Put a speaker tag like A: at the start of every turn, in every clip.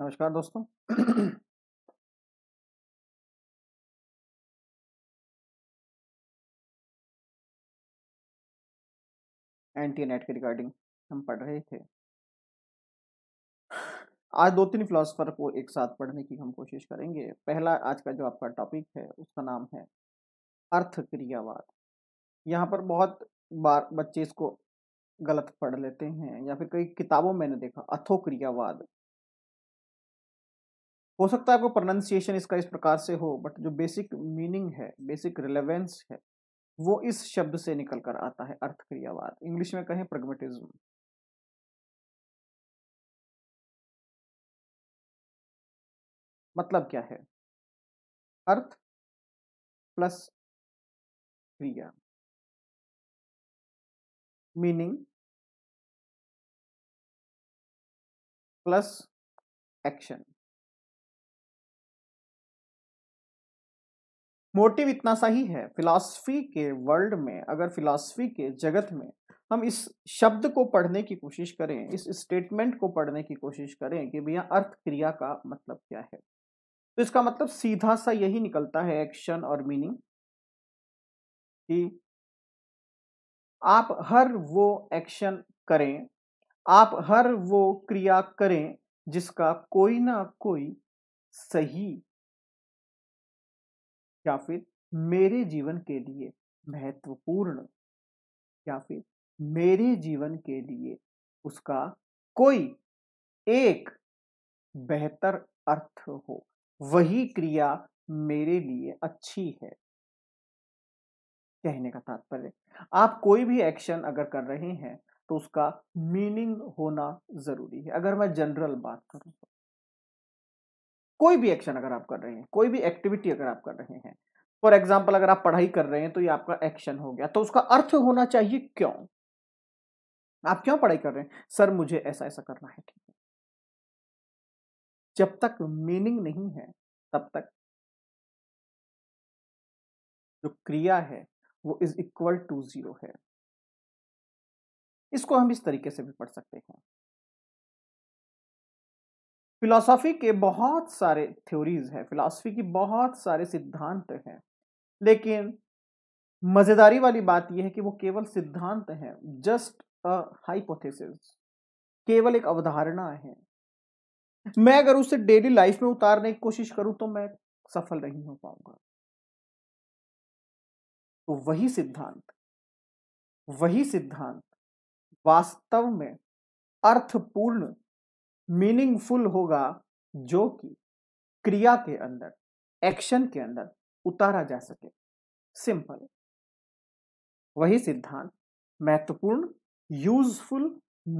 A: नमस्कार दोस्तों anti net के रिगार्डिंग हम पढ़ रहे थे
B: आज दो तीन फिलोसफर को एक साथ पढ़ने की हम कोशिश करेंगे पहला आज का जो आपका टॉपिक है उसका नाम है अर्थ क्रियावाद यहाँ पर बहुत बार बच्चे इसको गलत पढ़ लेते हैं या फिर कई किताबों मैंने देखा अथो क्रियावाद हो सकता है आपको प्रोनाउंसिएशन इसका इस प्रकार से हो बट जो बेसिक मीनिंग है बेसिक रिलेवेंस है वो इस शब्द से निकल कर आता है अर्थ क्रियावाद इंग्लिश में कहें प्रगमेटिज्म
A: मतलब क्या है अर्थ प्लस क्रिया मीनिंग प्लस एक्शन
B: मोटिव इतना सा ही है फिलासफी के वर्ल्ड में अगर फिलासफी के जगत में हम इस शब्द को पढ़ने की कोशिश करें इस स्टेटमेंट को पढ़ने की कोशिश करें कि भैया अर्थ क्रिया का मतलब क्या है तो इसका मतलब सीधा सा यही निकलता है एक्शन और मीनिंग कि आप हर वो एक्शन करें आप हर वो क्रिया करें जिसका कोई ना कोई सही
A: या फिर मेरे जीवन के लिए महत्वपूर्ण या फिर मेरे जीवन के लिए उसका कोई एक बेहतर अर्थ हो
B: वही क्रिया मेरे लिए अच्छी है कहने का तात्पर्य आप कोई भी एक्शन अगर कर रहे हैं तो उसका मीनिंग होना जरूरी है अगर मैं जनरल बात करूँ तो। कोई भी एक्शन अगर आप कर रहे हैं कोई भी एक्टिविटी अगर आप कर रहे हैं फॉर एग्जाम्पल अगर आप पढ़ाई कर रहे हैं तो ये आपका एक्शन हो गया तो उसका अर्थ होना चाहिए क्यों आप क्यों पढ़ाई कर रहे हैं सर
A: मुझे ऐसा ऐसा करना है ठीक है जब तक मीनिंग नहीं है तब तक जो क्रिया है वो इज इक्वल टू जीरो है इसको हम इस तरीके से भी पढ़ सकते हैं फिलॉसफी के बहुत सारे थ्योरीज
B: हैं फिलॉसफी की बहुत सारे सिद्धांत हैं लेकिन मज़ेदारी वाली बात यह है कि वो केवल सिद्धांत हैं जस्ट अ हाइपोथेसिस केवल एक अवधारणा है मैं अगर उसे डेली लाइफ में उतारने की कोशिश
A: करूं तो मैं सफल नहीं हो पाऊंगा तो वही सिद्धांत वही सिद्धांत वास्तव में अर्थपूर्ण मीनिंगफुल होगा जो कि क्रिया के अंदर एक्शन के अंदर उतारा जा सके सिंपल
B: वही सिद्धांत महत्वपूर्ण यूजफुल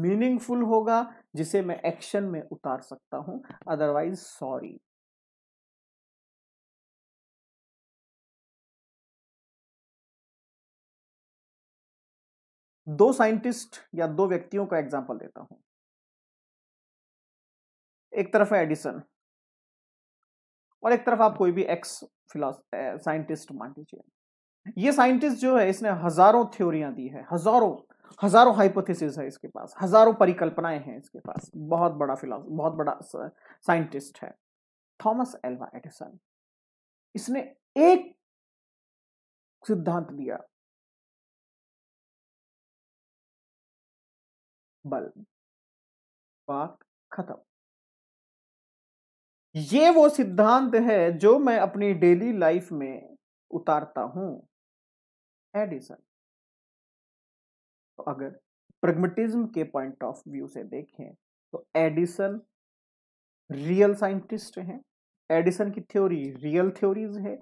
B: मीनिंगफुल होगा जिसे मैं एक्शन में उतार सकता हूं अदरवाइज सॉरी
A: दो साइंटिस्ट या दो व्यक्तियों का एग्जाम्पल देता हूं एक तरफ है एडिसन
B: और एक तरफ आप कोई भी एक्स साइंटिस्ट मान लीजिए ये साइंटिस्ट जो है इसने हजारों थ्योरियां दी है हजारों हजारों हाइपोथेसिस है इसके पास हजारों परिकल्पनाएं हैं इसके पास बहुत बड़ा फिलोस बहुत बड़ा साइंटिस्ट है थॉमस एल्वा
A: एडिसन इसने एक सिद्धांत दिया बल्ब बात खत्म ये वो सिद्धांत
B: है जो मैं अपनी डेली लाइफ में उतारता हूं एडिसन तो अगर प्रगमेटिज्म के पॉइंट ऑफ व्यू से देखें तो एडिसन रियल साइंटिस्ट हैं एडिसन की थ्योरी रियल थ्योरीज है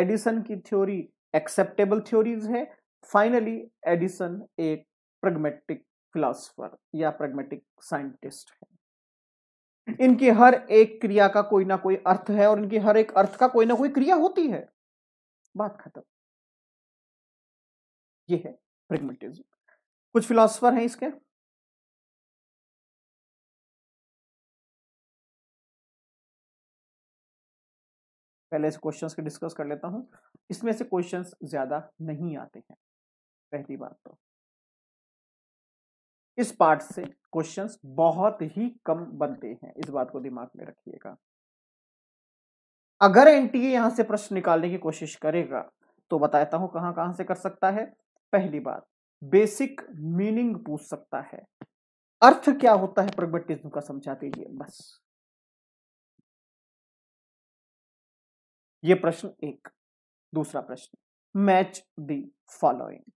B: एडिसन की थ्योरी एक्सेप्टेबल थ्योरीज है फाइनली एडिसन एक प्रगमेटिक फिलोसफर या प्रगमेटिक साइंटिस्ट है इनकी हर एक क्रिया का कोई ना कोई अर्थ है और इनकी
A: हर एक अर्थ का कोई ना कोई क्रिया होती है बात खत्म ये है प्रेगमेटिज्म कुछ फिलोसफर हैं इसके पहले से क्वेश्चंस के डिस्कस कर लेता हूं इसमें से क्वेश्चंस ज्यादा नहीं आते हैं पहली बात तो इस पार्ट से क्वेश्चंस
B: बहुत ही कम बनते हैं इस बात को दिमाग में रखिएगा अगर एनटीए यहां से प्रश्न निकालने की कोशिश करेगा तो बताता हूं कहां कहां से कर सकता है पहली बात बेसिक मीनिंग पूछ सकता है अर्थ क्या
A: होता है प्रगमटिज्म का समझा दीजिए बस ये प्रश्न एक दूसरा प्रश्न मैच दी फॉलोइंग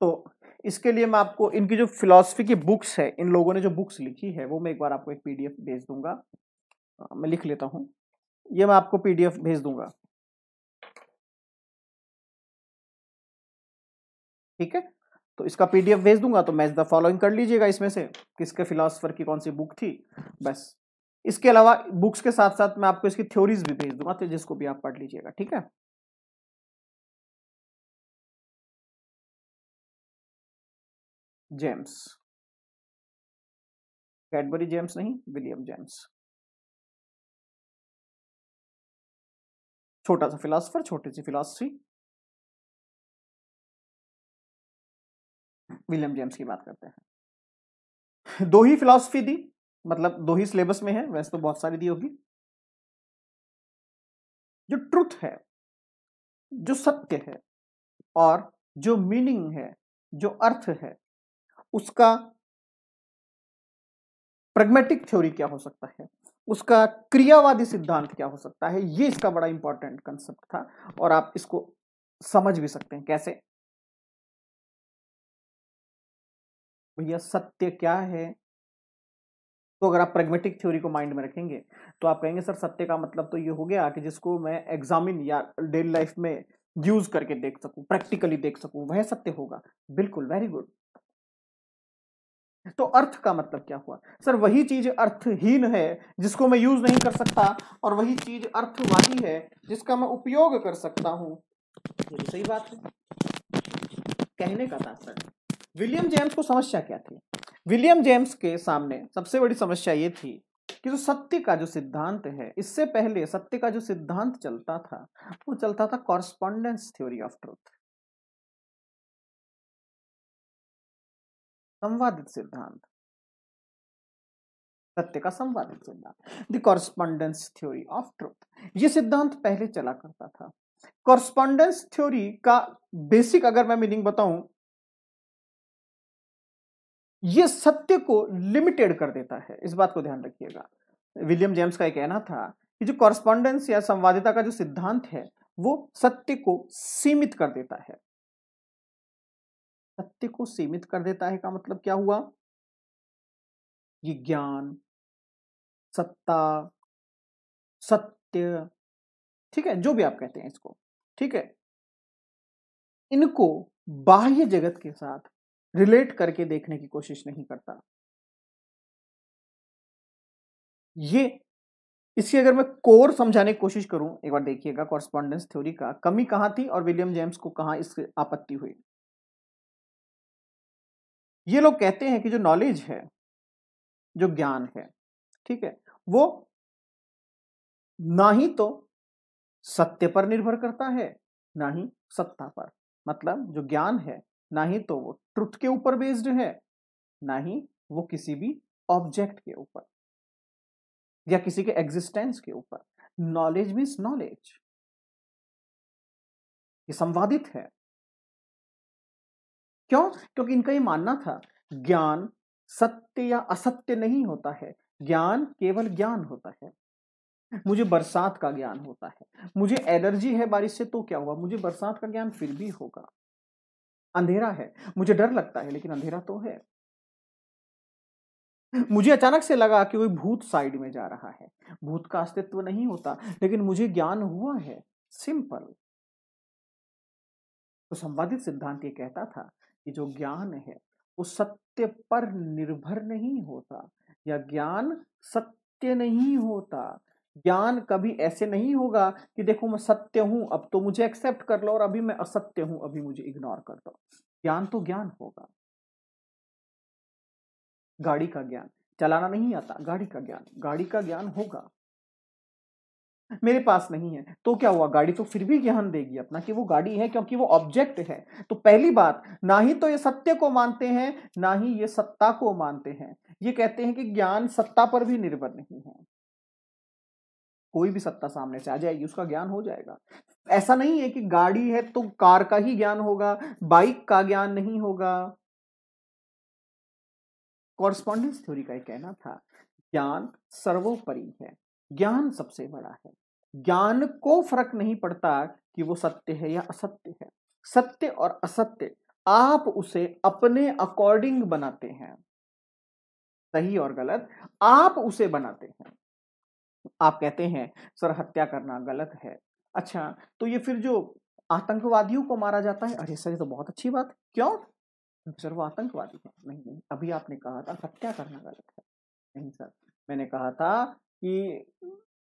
B: तो इसके लिए मैं आपको इनकी जो फिलोसफी की बुक्स है इन लोगों ने जो बुक्स लिखी है वो मैं एक बार आपको एक पीडीएफ भेज दूंगा मैं लिख लेता हूं ये मैं आपको पीडीएफ भेज दूंगा ठीक है तो इसका पीडीएफ भेज दूंगा तो मैच द फॉलोइंग कर लीजिएगा इसमें से किसके फिलोसफर की कौन सी बुक थी बस इसके अलावा बुक्स के साथ साथ मैं आपको इसकी थ्योरीज भी भेज दूंगा तो जिसको भी आप
A: पढ़ लीजिएगा ठीक है जेम्स कैडबरी जेम्स नहीं विलियम जेम्स छोटा सा फिलासफर छोटी सी फिलासफी विलियम जेम्स की बात करते हैं दो ही फिलासफी दी मतलब दो ही सिलेबस में है वैसे तो बहुत सारी दी होगी जो ट्रुथ है जो सत्य है और जो मीनिंग है
B: जो अर्थ है उसका प्रग्मेटिक थ्योरी क्या हो सकता है उसका क्रियावादी सिद्धांत क्या हो सकता है ये इसका बड़ा इंपॉर्टेंट कंसेप्ट था और आप इसको समझ भी सकते हैं कैसे भैया सत्य क्या है तो अगर आप प्रेगमेटिक थ्योरी को माइंड में रखेंगे तो आप कहेंगे सर सत्य का मतलब तो ये हो गया कि जिसको मैं एग्जामिन या डेली लाइफ में यूज करके देख सकूं प्रैक्टिकली देख सकूं वह सत्य होगा बिल्कुल वेरी गुड तो अर्थ का मतलब क्या हुआ सर वही चीज अर्थहीन है जिसको मैं यूज नहीं कर सकता और वही चीज अर्थवादी है जिसका मैं उपयोग कर सकता हूं ये सही बात है कहने का था सर विलियम जेम्स को समस्या क्या थी विलियम जेम्स के सामने सबसे बड़ी समस्या ये थी कि जो सत्य का जो सिद्धांत है इससे पहले सत्य का जो सिद्धांत चलता था वो चलता था कॉरस्पॉन्डेंस थ्योरी ऑफ ट्रूथ
A: संवादित सिद्धांत
B: सत्य का संवादित सिद्धांत the correspondence theory of truth ये सिद्धांत पहले चला करता था कॉरस्पॉन्डेंस थ्योरी का बेसिक अगर मैं मीनिंग बताऊं ये सत्य को लिमिटेड कर देता है इस बात को ध्यान रखिएगा विलियम जेम्स का यह कहना था कि जो कॉरस्पॉन्डेंस या संवादिता का जो सिद्धांत है वो सत्य को सीमित कर देता है
A: सत्य को सीमित कर देता है का मतलब क्या हुआ ये ज्ञान सत्ता सत्य ठीक है जो भी आप कहते हैं इसको ठीक है इनको बाह्य जगत के साथ रिलेट करके देखने की कोशिश नहीं करता
B: ये इसकी अगर मैं कोर समझाने की कोशिश करूं एक बार देखिएगा कॉरस्पॉन्डेंस थ्योरी का कमी कहां थी और विलियम जेम्स को कहां इस आपत्ति हुई ये लोग कहते हैं कि जो नॉलेज है जो ज्ञान है
A: ठीक है वो ना ही तो सत्य
B: पर निर्भर करता है ना ही सत्ता पर मतलब जो ज्ञान है ना ही तो वो ट्रुथ के ऊपर बेस्ड है ना ही वो किसी भी ऑब्जेक्ट के ऊपर या किसी के एग्जिस्टेंस के ऊपर नॉलेज मीन्स नॉलेज
A: ये संवादित है
B: क्यों क्योंकि इनका ये मानना था ज्ञान सत्य या असत्य नहीं होता है ज्ञान केवल ज्ञान होता है मुझे बरसात का ज्ञान होता है मुझे एलर्जी है बारिश से तो क्या हुआ मुझे बरसात का ज्ञान फिर भी होगा अंधेरा है मुझे डर लगता है लेकिन अंधेरा तो है मुझे अचानक से लगा कि कोई भूत साइड में जा रहा है भूत का अस्तित्व नहीं होता लेकिन मुझे ज्ञान हुआ है सिंपल तो संवादित सिद्धांत ये कहता था कि जो ज्ञान है वो सत्य पर निर्भर नहीं होता या ज्ञान सत्य नहीं होता ज्ञान कभी ऐसे नहीं होगा कि देखो मैं सत्य हूं अब तो मुझे एक्सेप्ट कर लो और अभी मैं असत्य हूं अभी मुझे इग्नोर कर दो ज्ञान तो ज्ञान होगा गाड़ी का ज्ञान चलाना नहीं आता गाड़ी का ज्ञान गाड़ी का ज्ञान होगा मेरे पास नहीं है तो क्या हुआ गाड़ी तो फिर भी ज्ञान देगी अपना कि वो गाड़ी है क्योंकि वो ऑब्जेक्ट है तो पहली बात ना ही तो ये सत्य को मानते हैं ना ही ये सत्ता को मानते हैं ये कहते हैं कि ज्ञान सत्ता पर भी निर्भर नहीं है कोई भी सत्ता सामने से आ जाएगी उसका ज्ञान हो जाएगा ऐसा नहीं है कि गाड़ी है तो कार का ही ज्ञान होगा बाइक का ज्ञान नहीं होगा कॉरस्पॉन्डेंस थ्योरी का यह कहना था ज्ञान सर्वोपरि है ज्ञान सबसे बड़ा है ज्ञान को फर्क नहीं पड़ता कि वो सत्य है या असत्य है सत्य और असत्य आप उसे अपने अकॉर्डिंग बनाते हैं सही और गलत आप उसे बनाते हैं आप कहते हैं सर हत्या करना गलत है अच्छा तो ये फिर जो आतंकवादियों को मारा जाता है अरे सर ये तो बहुत अच्छी बात क्यों सर वो आतंकवादी है नहीं नहीं अभी आपने कहा था हत्या करना गलत है नहीं सर मैंने कहा था कि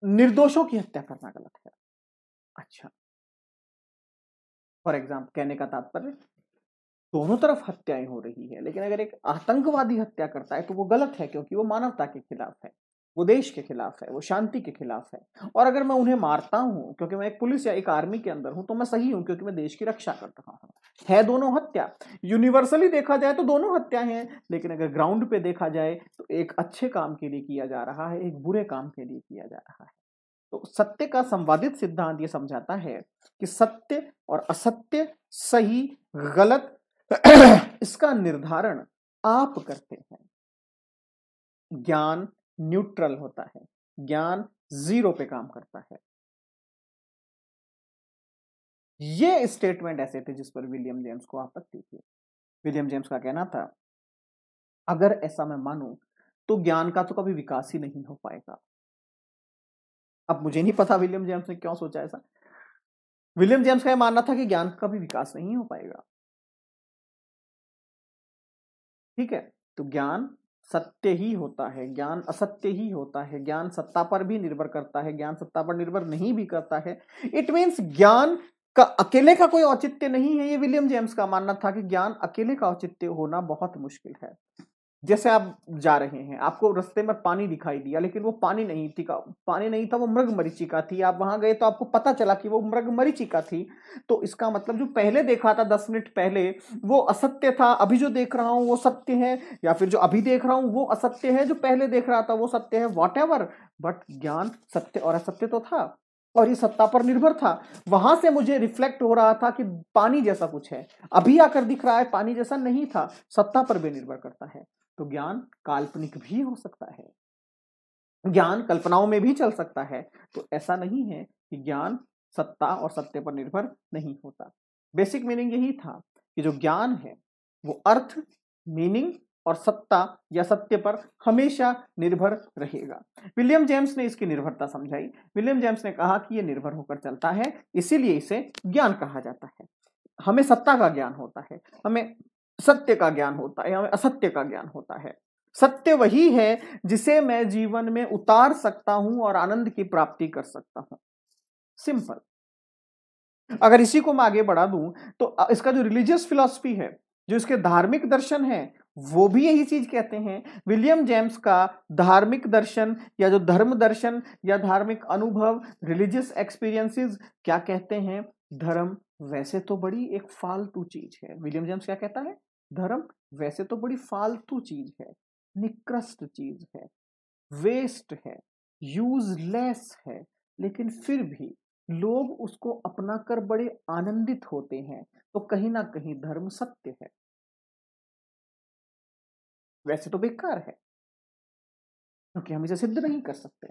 B: निर्दोषों की हत्या करना गलत है अच्छा फॉर एग्जाम्पल कहने का तात्पर्य दोनों तरफ हत्याएं हो रही है लेकिन अगर एक आतंकवादी हत्या करता है तो वो गलत है क्योंकि वो मानवता के खिलाफ है वो देश के खिलाफ है वो शांति के खिलाफ है और अगर मैं उन्हें मारता हूँ क्योंकि मैं एक पुलिस या एक आर्मी के अंदर हूँ तो मैं सही हूँ क्योंकि मैं देश की रक्षा कर रहा हूँ है दोनों हत्या यूनिवर्सली देखा जाए तो दोनों हत्याएं हैं लेकिन अगर ग्राउंड पे देखा जाए तो एक अच्छे काम के लिए किया जा रहा है एक बुरे काम के लिए किया जा रहा है तो सत्य का संवादित सिद्धांत ये समझाता है कि सत्य और असत्य सही गलत इसका निर्धारण आप करते हैं ज्ञान
A: न्यूट्रल होता है ज्ञान जीरो पे काम करता है
B: ये स्टेटमेंट ऐसे थे जिस पर विलियम जेम्स को आपत्ति थी विलियम जेम्स का कहना था अगर ऐसा मैं मानूं तो ज्ञान का तो कभी विकास ही नहीं हो पाएगा अब मुझे नहीं पता विलियम जेम्स ने क्यों सोचा ऐसा
A: विलियम जेम्स का यह मानना था कि ज्ञान का कभी विकास नहीं हो पाएगा
B: ठीक है तो ज्ञान सत्य ही होता है ज्ञान असत्य ही होता है ज्ञान सत्ता पर भी निर्भर करता है ज्ञान सत्ता पर निर्भर नहीं भी करता है इट मीन्स ज्ञान का अकेले का कोई औचित्य नहीं है ये विलियम जेम्स का मानना था कि ज्ञान अकेले का औचित्य होना बहुत मुश्किल है जैसे आप जा रहे हैं आपको रास्ते में पानी दिखाई दिया लेकिन वो पानी नहीं थी पानी नहीं था वो मृग मरीचिका थी आप वहां गए तो आपको पता चला कि वो मृग मरीचिका थी तो इसका मतलब जो पहले देखा था दस मिनट पहले वो असत्य था अभी जो देख रहा हूँ वो सत्य है या फिर जो अभी देख रहा हूँ वो असत्य है जो पहले देख रहा था वो सत्य है वॉट बट ज्ञान सत्य और असत्य तो था और ये सत्ता पर निर्भर था वहां से मुझे रिफ्लेक्ट हो रहा था कि पानी जैसा कुछ है अभी आकर दिख रहा है पानी जैसा नहीं था सत्ता पर भी निर्भर करता है तो ज्ञान काल्पनिक भी हो सकता है ज्ञान कल्पनाओं में भी चल सकता है तो ऐसा नहीं है कि ज्ञान सत्ता और सत्य पर निर्भर नहीं होता बेसिक मीनिंग यही था कि जो ज्ञान है वो अर्थ मीनिंग और सत्ता या सत्य पर हमेशा निर्भर रहेगा विलियम जेम्स ने इसकी निर्भरता समझाई विलियम जेम्स ने कहा कि ये निर्भर होकर चलता है इसीलिए इसे ज्ञान कहा जाता है हमें सत्ता का ज्ञान होता है हमें सत्य का ज्ञान होता है या असत्य का ज्ञान होता है सत्य वही है जिसे मैं जीवन में उतार सकता हूं और आनंद की प्राप्ति कर सकता हूं सिंपल अगर इसी को मैं आगे बढ़ा दूं तो इसका जो रिलीजियस फिलॉसफी है जो इसके धार्मिक दर्शन है वो भी यही चीज कहते हैं विलियम जेम्स का धार्मिक दर्शन या जो धर्म दर्शन या धार्मिक अनुभव रिलीजियस एक्सपीरियंसेस क्या कहते हैं धर्म वैसे तो बड़ी एक फालतू चीज है विलियम जेम्स क्या कहता है धर्म वैसे तो बड़ी फालतू चीज है निकृष्ट चीज है वेस्ट है यूजलेस है लेकिन फिर भी लोग उसको अपना कर बड़े आनंदित होते हैं तो कहीं ना कहीं धर्म सत्य है
A: वैसे तो बेकार है क्योंकि
B: हम इसे सिद्ध नहीं कर सकते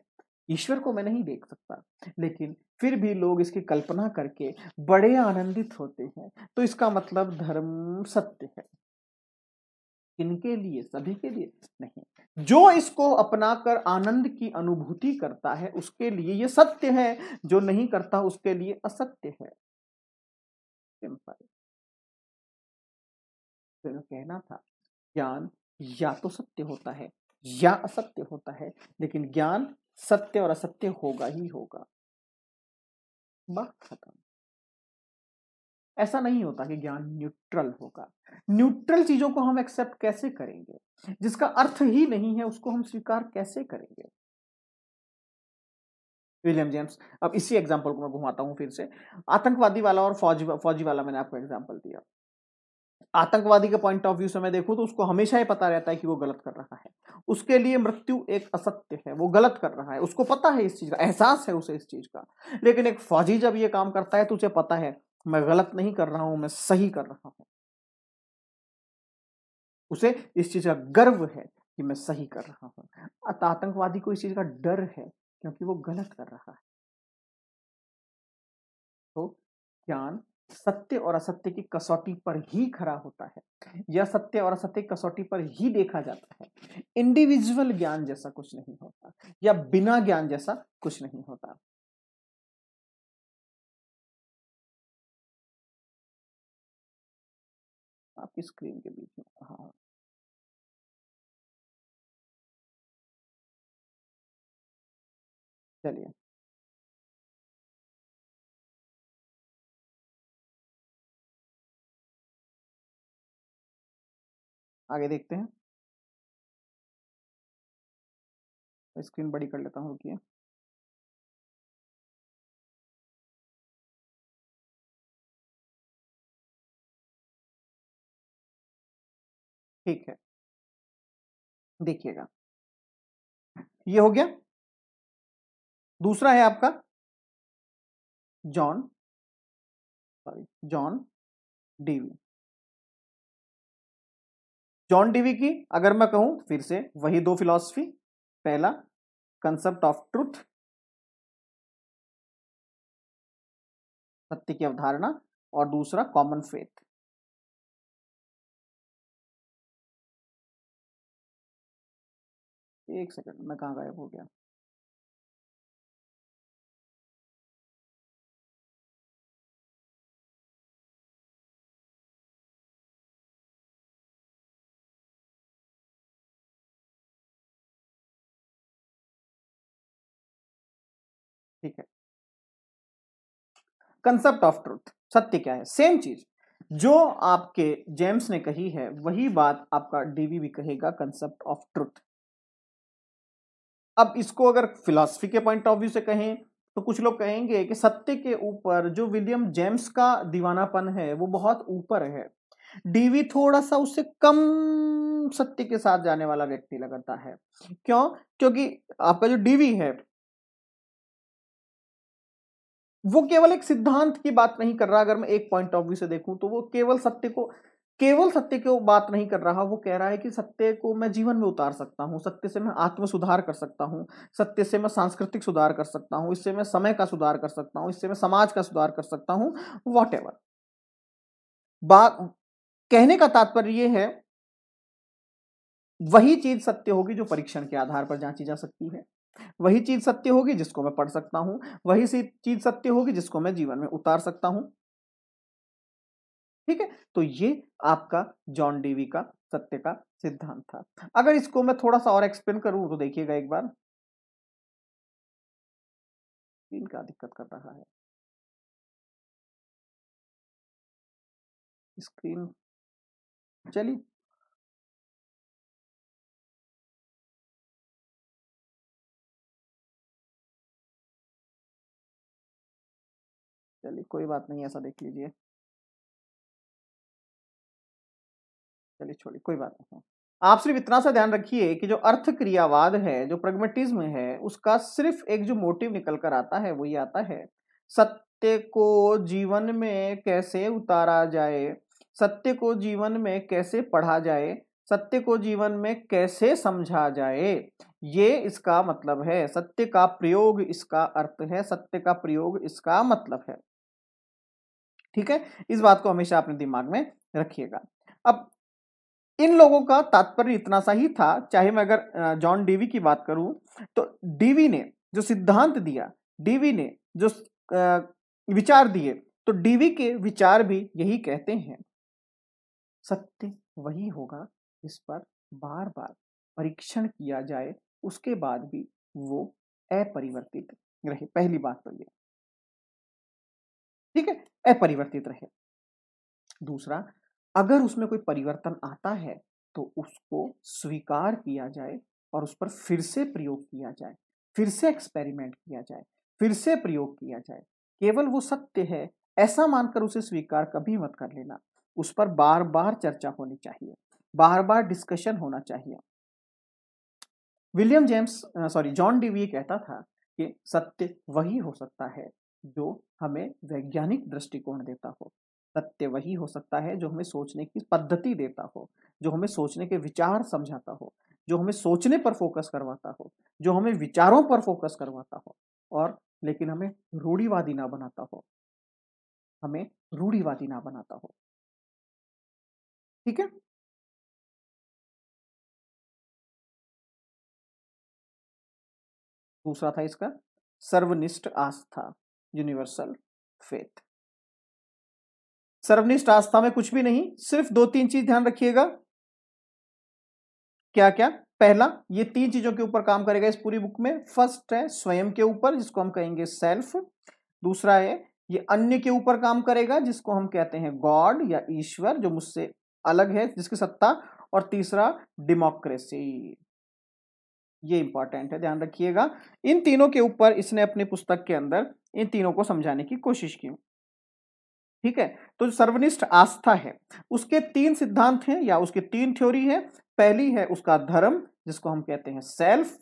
B: ईश्वर को मैं नहीं देख सकता लेकिन फिर भी लोग इसकी कल्पना करके बड़े आनंदित होते हैं तो इसका मतलब धर्म सत्य है किनके लिए सभी के लिए नहीं जो इसको अपनाकर आनंद की अनुभूति करता है उसके लिए ये सत्य है जो नहीं करता उसके लिए
A: असत्य है तो
B: कहना था ज्ञान या तो सत्य होता है या असत्य होता है लेकिन ज्ञान सत्य और असत्य होगा ही होगा बात खत्म ऐसा नहीं होता कि ज्ञान न्यूट्रल होगा न्यूट्रल चीजों को हम एक्सेप्ट कैसे करेंगे जिसका अर्थ ही नहीं है उसको हम स्वीकार कैसे करेंगे विलियम जेम्स अब इसी एग्जाम्पल को मैं घुमाता हूं फिर से आतंकवादी वाला और फौजी फौजी वाला मैंने आपको एग्जाम्पल दिया आतंकवादी के पॉइंट ऑफ व्यू से मैं देखूं तो उसको हमेशा ही पता रहता है कि वो गलत कर रहा है उसके लिए मृत्यु एक असत्य है वो गलत कर रहा है उसको पता है इस चीज का एहसास है उसे इस चीज का लेकिन एक फौजी जब ये काम करता है तो उसे पता है मैं गलत नहीं कर रहा हूं मैं सही कर रहा हूं उसे इस चीज़ का गर्व है कि मैं सही कर रहा हूँ आतंकवादी
A: को इस चीज़ का डर है क्योंकि वो गलत कर रहा है
B: तो ज्ञान सत्य और असत्य की कसौटी पर ही खड़ा होता है या सत्य और असत्य की कसौटी पर ही देखा जाता है इंडिविजुअल ज्ञान जैसा कुछ नहीं होता या बिना ज्ञान जैसा कुछ नहीं होता
A: आपकी स्क्रीन के बीच में हाँ चलिए आगे देखते हैं स्क्रीन बड़ी कर लेता हूँ रुकिए ठीक है देखिएगा ये हो गया दूसरा है आपका John sorry John Dewey John Dewey की अगर मैं कहूं फिर से वही दो फिलॉसफी पहला कंसेप्ट ऑफ ट्रूथ सत्य की अवधारणा और दूसरा कॉमन फेथ एक सेकंड मैं कहाँ गायब हो गया ठीक है
B: कंसेप्ट ऑफ ट्रूथ सत्य क्या है सेम चीज जो आपके जेम्स ने कही है वही बात आपका डीवी भी कहेगा कंसेप्ट ऑफ ट्रूथ अब इसको अगर फिलॉसफी के पॉइंट ऑफ व्यू से कहें तो कुछ लोग कहेंगे कि सत्य के ऊपर जो विलियम जेम्स का दीवानापन है वो बहुत ऊपर है डीवी थोड़ा सा उससे कम सत्य के साथ जाने वाला व्यक्ति लगाता है क्यों क्योंकि आपका जो डीवी है वो केवल एक सिद्धांत की बात नहीं कर रहा अगर मैं एक पॉइंट ऑफ व्यू से देखूं तो वो केवल सत्य को केवल सत्य की बात नहीं कर रहा वो कह रहा है कि सत्य को मैं जीवन में उतार सकता हूँ सत्य से मैं आत्म सुधार कर सकता हूँ सत्य से मैं सांस्कृतिक सुधार कर सकता हूँ इससे मैं समय का सुधार कर सकता हूँ इससे मैं समाज का सुधार कर सकता हूँ वॉट बात कहने का तात्पर्य यह है वही चीज सत्य होगी जो परीक्षण के आधार पर जांची जा सकती है वही चीज सत्य होगी जिसको मैं पढ़ सकता हूं वही चीज सत्य होगी जिसको मैं जीवन में उतार सकता हूं ठीक है तो ये आपका जॉन डीवी का सत्य का सिद्धांत था अगर इसको मैं थोड़ा सा और एक्सप्लेन करूं तो देखिएगा एक बार
A: का दिक्कत कर रहा है स्क्रीन चलिए चलिए कोई बात नहीं ऐसा देख लीजिए
B: चलिए छोड़िए कोई बात नहीं आप सिर्फ इतना सा ध्यान रखिए कि जो अर्थ क्रियावाद है जो प्रगमेटिज्म है उसका सिर्फ एक जो मोटिव निकल कर आता है वो ये आता है सत्य को जीवन में कैसे उतारा जाए सत्य को जीवन में कैसे पढ़ा जाए सत्य को जीवन में कैसे समझा जाए ये इसका मतलब है सत्य का प्रयोग इसका अर्थ है सत्य का प्रयोग इसका मतलब है ठीक है इस बात को हमेशा अपने दिमाग में रखिएगा अब इन लोगों का तात्पर्य इतना सा ही था चाहे मैं अगर जॉन डीवी की बात करूं तो डीवी ने जो सिद्धांत दिया डीवी ने जो विचार दिए तो डीवी के विचार भी यही कहते हैं सत्य वही होगा इस पर बार बार परीक्षण किया जाए उसके बाद भी
A: वो अपरिवर्तित रहे पहली बात तो ये
B: ठीक है अपरिवर्तित रहे दूसरा अगर उसमें कोई परिवर्तन आता है तो उसको स्वीकार किया जाए और उस पर फिर से प्रयोग किया जाए फिर से एक्सपेरिमेंट किया जाए फिर से प्रयोग किया जाए केवल वो सत्य है ऐसा मानकर उसे स्वीकार कभी मत कर लेना उस पर बार बार चर्चा होनी चाहिए बार बार डिस्कशन होना चाहिए William James sorry John Dewey कहता था कि सत्य वही हो सकता है जो हमें वैज्ञानिक दृष्टिकोण देता हो सत्य वही हो सकता है जो हमें सोचने की पद्धति देता हो जो हमें सोचने के विचार समझाता हो जो हमें सोचने पर फोकस करवाता हो जो हमें विचारों पर फोकस करवाता हो और लेकिन हमें रूढ़ीवादी ना बनाता हो
A: हमें रूढ़ीवादी ना बनाता हो ठीक है दूसरा था इसका सर्वनिष्ठ आस्था यूनिवर्सल फेथ
B: सर्वनिष्ठ आस्था में कुछ भी नहीं सिर्फ दो तीन चीज ध्यान रखिएगा क्या क्या पहला ये तीन चीजों के ऊपर काम करेगा इस पूरी बुक में फर्स्ट है स्वयं के ऊपर जिसको हम कहेंगे सेल्फ दूसरा है ये अन्य के ऊपर काम करेगा जिसको हम कहते हैं गॉड या ईश्वर जो मुझसे अलग है जिसकी सत्ता और तीसरा डेमोक्रेसी ये इंपॉर्टेंट है ध्यान रखिएगा इन तीनों के ऊपर इसने अपनी पुस्तक के अंदर इन तीनों को समझाने की कोशिश की ठीक है तो जो सर्वनिष्ठ आस्था है उसके तीन सिद्धांत हैं या उसकी तीन थ्योरी है पहली है उसका धर्म जिसको हम कहते हैं सेल्फ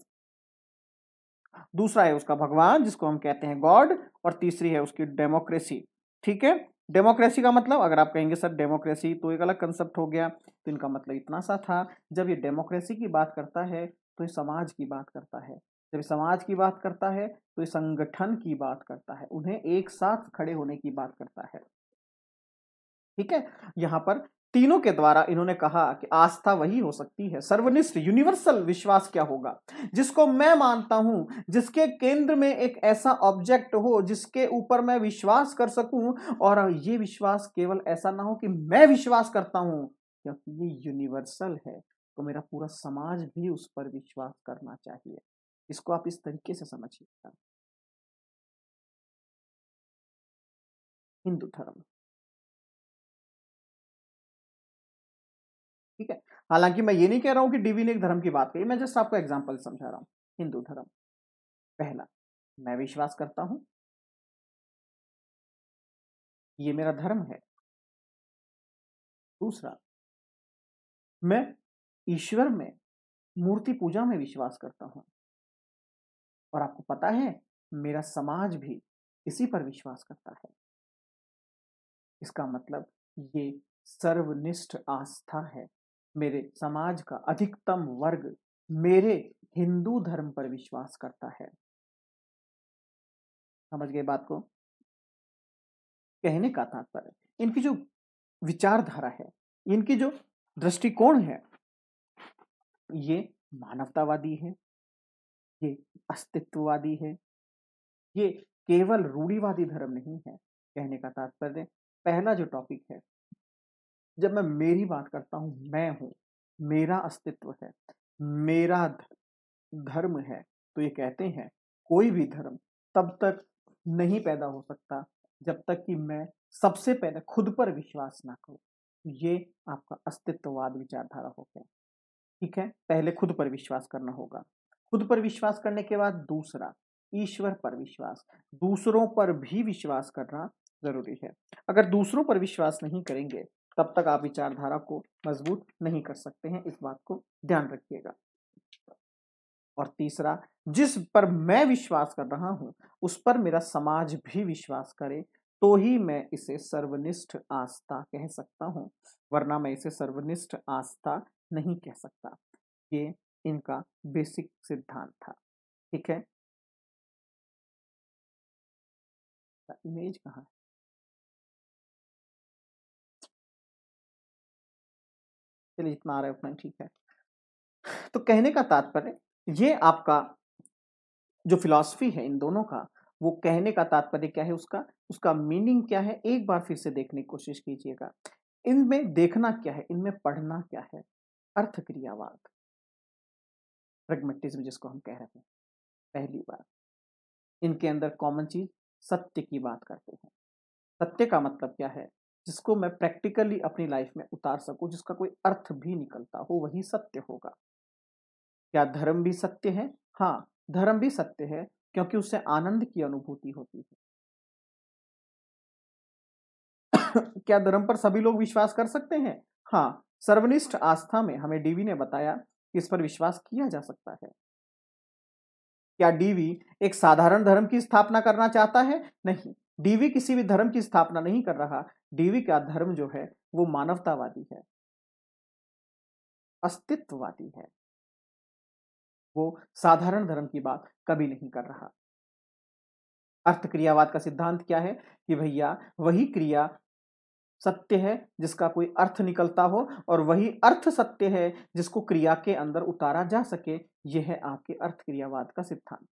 B: दूसरा है उसका भगवान जिसको हम कहते हैं गॉड और तीसरी है उसकी डेमोक्रेसी ठीक है डेमोक्रेसी का मतलब अगर आप कहेंगे सर डेमोक्रेसी तो एक अलग कंसेप्ट हो गया तो इनका मतलब इतना सा था जब ये डेमोक्रेसी की बात करता है तो ये समाज की बात करता है जब समाज की बात करता है तो ये संगठन की बात करता है उन्हें एक साथ खड़े होने की बात करता है ठीक है यहाँ पर तीनों के द्वारा इन्होंने कहा कि आस्था वही हो सकती है सर्वनिष्ठ यूनिवर्सल विश्वास क्या होगा जिसको मैं मानता हूं जिसके केंद्र में एक ऐसा ऑब्जेक्ट हो जिसके ऊपर मैं विश्वास कर सकूं और ये विश्वास केवल ऐसा ना हो कि मैं विश्वास करता हूं क्योंकि ये यूनिवर्सल है तो मेरा पूरा समाज भी उस पर विश्वास करना चाहिए
A: इसको आप इस तरीके से समझिए हिंदू धर्म हालांकि मैं ये नहीं कह रहा हूं कि डीवी ने एक धर्म की बात कही मैं जस्ट आपको एग्जाम्पल समझा रहा हूं हिंदू धर्म पहला मैं विश्वास करता हूं ये मेरा धर्म है दूसरा मैं ईश्वर में मूर्ति पूजा में विश्वास करता हूं और आपको पता है मेरा समाज भी इसी पर विश्वास करता है
B: इसका मतलब ये सर्वनिष्ठ आस्था है मेरे समाज का अधिकतम वर्ग मेरे हिंदू धर्म पर विश्वास
A: करता है समझ गए बात को कहने का तात्पर्य इनकी जो विचारधारा है इनकी जो दृष्टिकोण है ये मानवतावादी है ये
B: अस्तित्ववादी है ये केवल रूढ़ीवादी धर्म नहीं है कहने का तात्पर्य पहला जो टॉपिक है जब मैं मेरी बात करता हूँ मैं हूँ मेरा अस्तित्व है मेरा धर्म है तो ये कहते हैं कोई भी धर्म तब तक नहीं पैदा हो सकता जब तक कि मैं सबसे पहले खुद पर विश्वास ना करूँ ये आपका अस्तित्ववाद विचारधारा हो गया ठीक है पहले खुद पर विश्वास करना होगा खुद पर विश्वास करने के बाद दूसरा ईश्वर पर विश्वास दूसरों पर भी विश्वास करना जरूरी है अगर दूसरों पर विश्वास नहीं करेंगे तब तक आप विचारधारा को मजबूत नहीं कर सकते हैं इस बात को ध्यान रखिएगा और तीसरा जिस पर मैं विश्वास कर रहा हूं उस पर मेरा समाज भी विश्वास करे तो ही मैं इसे सर्वनिष्ठ आस्था कह सकता हूं वरना मैं इसे सर्वनिष्ठ आस्था नहीं कह सकता ये इनका बेसिक सिद्धांत था ठीक
A: है इमेज कहाँ है चलिए
B: इतना आ रहा है उतना ठीक है तो कहने का तात्पर्य ये आपका जो फिलॉसफी है इन दोनों का वो कहने का तात्पर्य क्या है उसका उसका मीनिंग क्या है एक बार फिर से देखने की कोशिश कीजिएगा इनमें देखना क्या है इनमें पढ़ना क्या है अर्थ क्रियावाद प्रगमेटिज्म जिसको हम कह रहे हैं पहली बार इनके अंदर कॉमन चीज सत्य की बात करते हैं सत्य का मतलब क्या है जिसको मैं प्रैक्टिकली अपनी लाइफ में उतार सकूं जिसका कोई अर्थ भी निकलता हो वही सत्य होगा क्या धर्म भी सत्य है हाँ धर्म भी सत्य है क्योंकि उससे आनंद की अनुभूति होती है क्या धर्म पर सभी लोग विश्वास कर सकते हैं हाँ सर्वनिष्ठ आस्था में हमें डीवी ने बताया कि इस पर विश्वास किया जा सकता है क्या डीवी एक साधारण धर्म की स्थापना करना चाहता है नहीं डीवी किसी भी धर्म की स्थापना नहीं कर रहा डीवी का धर्म जो है वो मानवतावादी है
A: अस्तित्ववादी है वो साधारण धर्म की बात
B: कभी नहीं कर रहा अर्थ क्रियावाद का सिद्धांत क्या है कि भैया वही क्रिया सत्य है जिसका कोई अर्थ निकलता हो और वही अर्थ सत्य है जिसको क्रिया के अंदर उतारा जा सके यह है आपके अर्थ क्रियावाद का सिद्धांत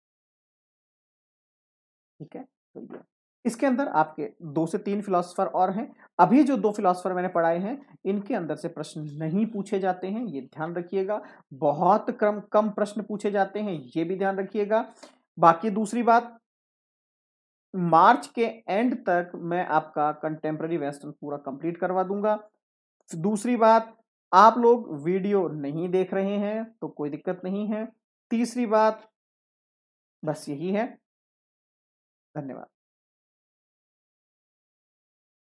B: ठीक है तो इसके अंदर आपके दो से तीन फिलोसफर और हैं अभी जो दो फिलोसफर मैंने पढ़ाए हैं इनके अंदर से प्रश्न नहीं पूछे जाते हैं ये ध्यान रखिएगा बहुत क्रम कम प्रश्न पूछे जाते हैं ये भी ध्यान रखिएगा बाकी दूसरी बात मार्च के एंड तक मैं आपका कंटेम्प्रेरी वेस्टर्न पूरा कंप्लीट करवा दूंगा दूसरी बात आप लोग वीडियो नहीं देख रहे हैं तो कोई दिक्कत नहीं है तीसरी बात
A: बस यही है धन्यवाद